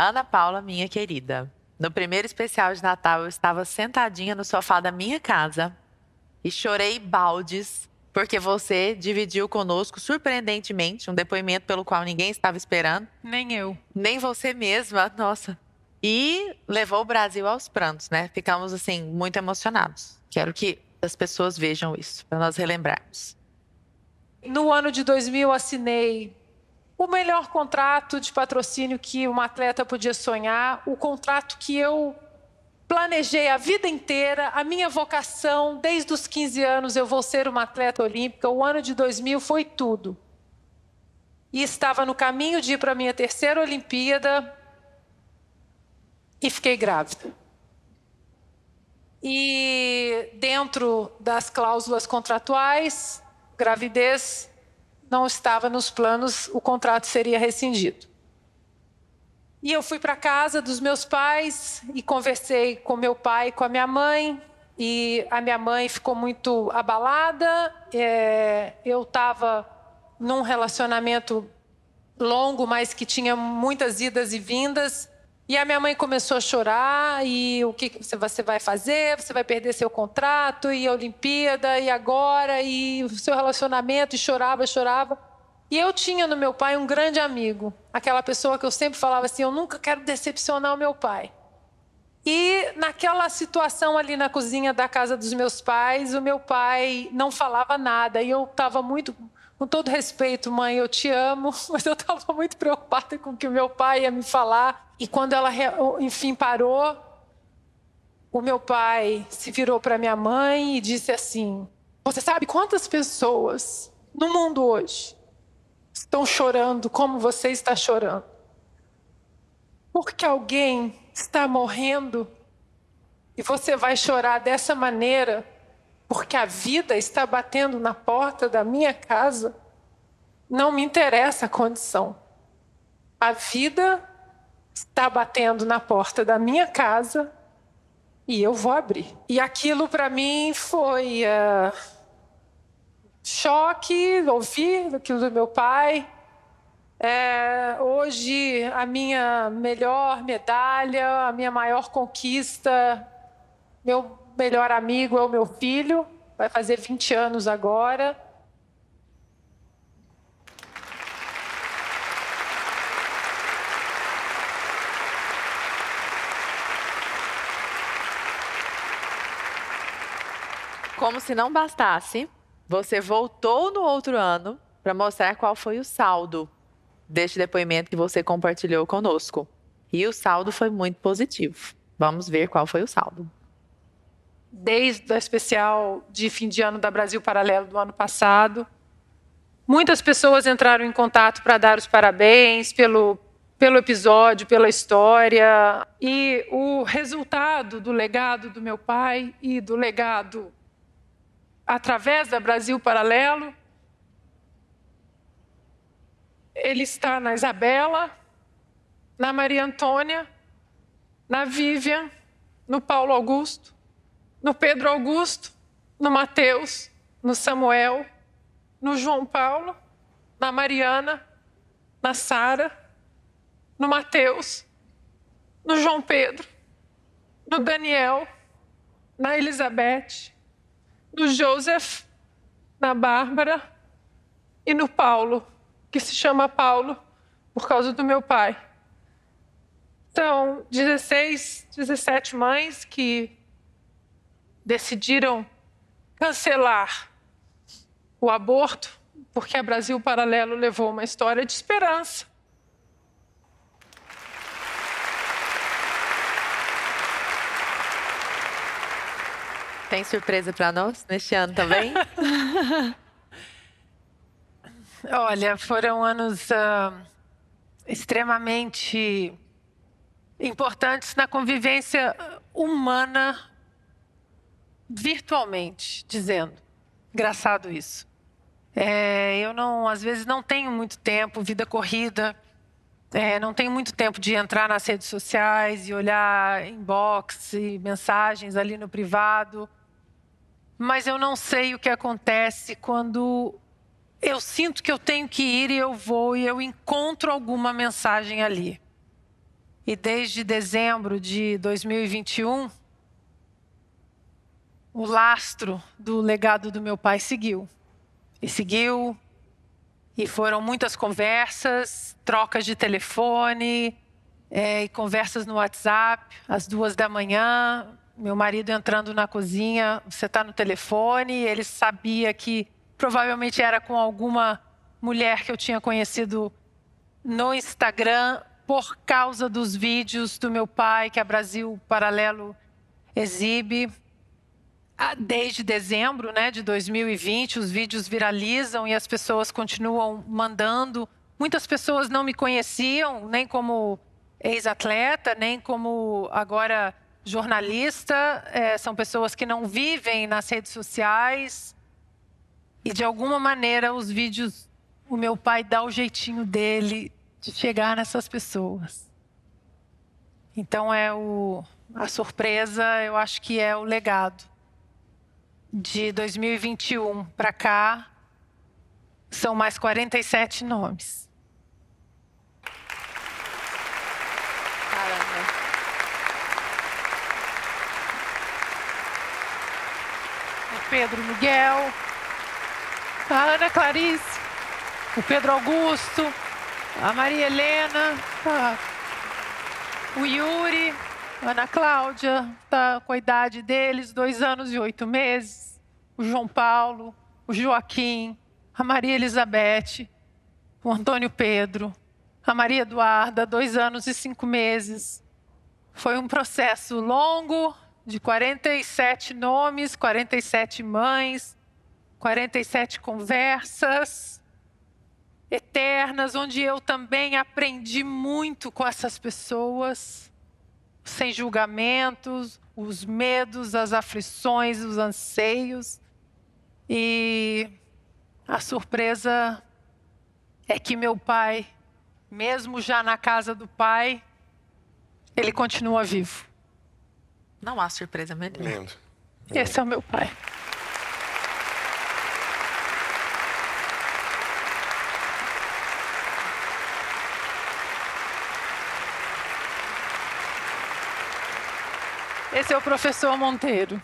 Ana Paula, minha querida. No primeiro especial de Natal, eu estava sentadinha no sofá da minha casa e chorei baldes porque você dividiu conosco, surpreendentemente, um depoimento pelo qual ninguém estava esperando. Nem eu. Nem você mesma, nossa. E levou o Brasil aos prantos, né? Ficamos, assim, muito emocionados. Quero que as pessoas vejam isso, para nós relembrarmos. No ano de 2000, assinei o melhor contrato de patrocínio que uma atleta podia sonhar, o contrato que eu planejei a vida inteira, a minha vocação, desde os 15 anos eu vou ser uma atleta olímpica. O ano de 2000 foi tudo. E estava no caminho de ir para a minha terceira Olimpíada e fiquei grávida. E dentro das cláusulas contratuais, gravidez não estava nos planos, o contrato seria rescindido. E eu fui para casa dos meus pais e conversei com meu pai e com a minha mãe. E a minha mãe ficou muito abalada. É, eu estava num relacionamento longo, mas que tinha muitas idas e vindas. E a minha mãe começou a chorar e o que você vai fazer? Você vai perder seu contrato e a Olimpíada e agora e o seu relacionamento e chorava, chorava. E eu tinha no meu pai um grande amigo, aquela pessoa que eu sempre falava assim, eu nunca quero decepcionar o meu pai. E naquela situação ali na cozinha da casa dos meus pais, o meu pai não falava nada e eu estava muito com todo respeito, mãe, eu te amo, mas eu estava muito preocupada com o que o meu pai ia me falar. E quando ela, enfim, parou, o meu pai se virou para minha mãe e disse assim: Você sabe quantas pessoas no mundo hoje estão chorando como você está chorando? Porque alguém está morrendo e você vai chorar dessa maneira porque a vida está batendo na porta da minha casa, não me interessa a condição. A vida está batendo na porta da minha casa e eu vou abrir. E aquilo para mim foi uh, choque, ouvir aquilo do meu pai, é, hoje, a minha melhor medalha, a minha maior conquista, meu melhor amigo é o meu filho, vai fazer 20 anos agora. Como se não bastasse, você voltou no outro ano para mostrar qual foi o saldo deste depoimento que você compartilhou conosco. E o saldo foi muito positivo. Vamos ver qual foi o saldo. Desde o especial de fim de ano da Brasil Paralelo do ano passado, muitas pessoas entraram em contato para dar os parabéns pelo, pelo episódio, pela história. E o resultado do legado do meu pai e do legado através da Brasil Paralelo ele está na Isabela, na Maria Antônia, na Vivian, no Paulo Augusto, no Pedro Augusto, no Mateus, no Samuel, no João Paulo, na Mariana, na Sara, no Mateus, no João Pedro, no Daniel, na Elizabeth, no Joseph, na Bárbara e no Paulo que se chama Paulo, por causa do meu pai. Então, 16, 17 mães que decidiram cancelar o aborto, porque a Brasil Paralelo levou uma história de esperança. Tem surpresa para nós neste ano também? Olha, foram anos uh, extremamente importantes na convivência humana, virtualmente, dizendo. Engraçado isso. É, eu não, às vezes, não tenho muito tempo, vida corrida. É, não tenho muito tempo de entrar nas redes sociais e olhar inbox e mensagens ali no privado. Mas eu não sei o que acontece quando eu sinto que eu tenho que ir e eu vou e eu encontro alguma mensagem ali. E desde dezembro de 2021, o lastro do legado do meu pai seguiu. E seguiu, e foram muitas conversas, trocas de telefone, é, e conversas no WhatsApp, às duas da manhã, meu marido entrando na cozinha, você está no telefone, ele sabia que provavelmente era com alguma mulher que eu tinha conhecido no Instagram por causa dos vídeos do meu pai que a Brasil Paralelo exibe. Ah, desde dezembro né, de 2020, os vídeos viralizam e as pessoas continuam mandando. Muitas pessoas não me conheciam, nem como ex-atleta, nem como agora jornalista. É, são pessoas que não vivem nas redes sociais, e de alguma maneira, os vídeos, o meu pai dá o jeitinho dele de chegar nessas pessoas. Então é o a surpresa, eu acho que é o legado. De 2021 para cá, são mais 47 nomes. Pedro Miguel, a Ana Clarice, o Pedro Augusto, a Maria Helena, a, tá. o Yuri, a Ana Cláudia, tá com a idade deles, dois anos e oito meses, o João Paulo, o Joaquim, a Maria Elizabeth, o Antônio Pedro, a Maria Eduarda, dois anos e cinco meses. Foi um processo longo, de 47 nomes, 47 mães, 47 conversas eternas, onde eu também aprendi muito com essas pessoas, sem julgamentos, os medos, as aflições, os anseios. E a surpresa é que meu pai, mesmo já na casa do pai, ele continua vivo. Não há surpresa melhor. Lindo. Esse é o meu pai. seu professor Monteiro.